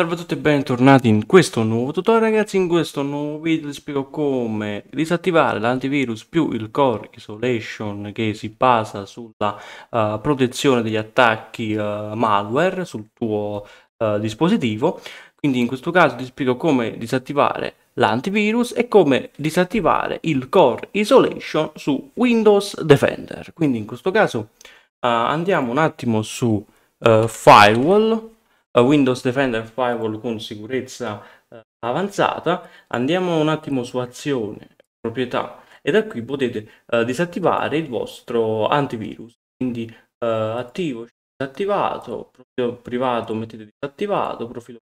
Salve a tutti e bentornati in questo nuovo tutorial ragazzi, in questo nuovo video vi spiego come disattivare l'antivirus più il core isolation che si basa sulla uh, protezione degli attacchi uh, malware sul tuo uh, dispositivo, quindi in questo caso vi spiego come disattivare l'antivirus e come disattivare il core isolation su Windows Defender, quindi in questo caso andiamo un attimo su firewall Windows Defender Firewall con sicurezza eh, avanzata, andiamo un attimo su azione, proprietà e da qui potete eh, disattivare il vostro antivirus, quindi eh, attivo, disattivato, profilo privato mettete disattivato, profilo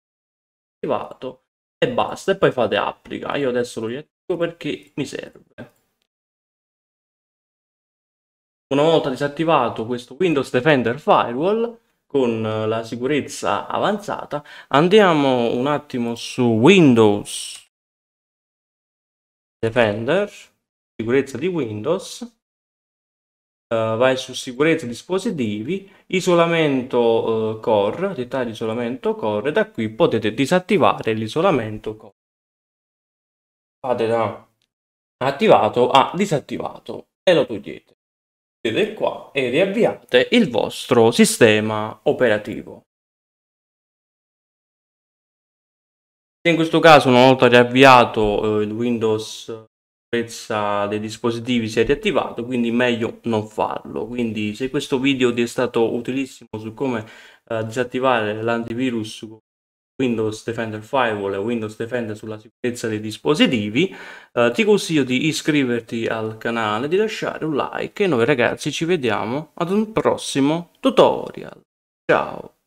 attivato e basta e poi fate applica, io adesso lo riattivo perché mi serve. Una volta disattivato questo Windows Defender Firewall, con eh, la sicurezza avanzata andiamo un attimo su Windows Defender sicurezza di Windows uh, vai su sicurezza dispositivi isolamento uh, core dettagli isolamento core da qui potete disattivare l'isolamento core fate da attivato a disattivato e lo togliete chiudete qua e riavviate il vostro sistema operativo. Se in questo caso una volta riavviato eh, il Windows sicurezza dei dispositivi si è riattivato quindi meglio non farlo quindi se questo video ti è stato utilissimo su come eh, disattivare l'antivirus Windows Defender Firewall e Windows Defender sulla sicurezza dei dispositivi, eh, ti consiglio di iscriverti al canale, di lasciare un like e noi ragazzi ci vediamo ad un prossimo tutorial. Ciao!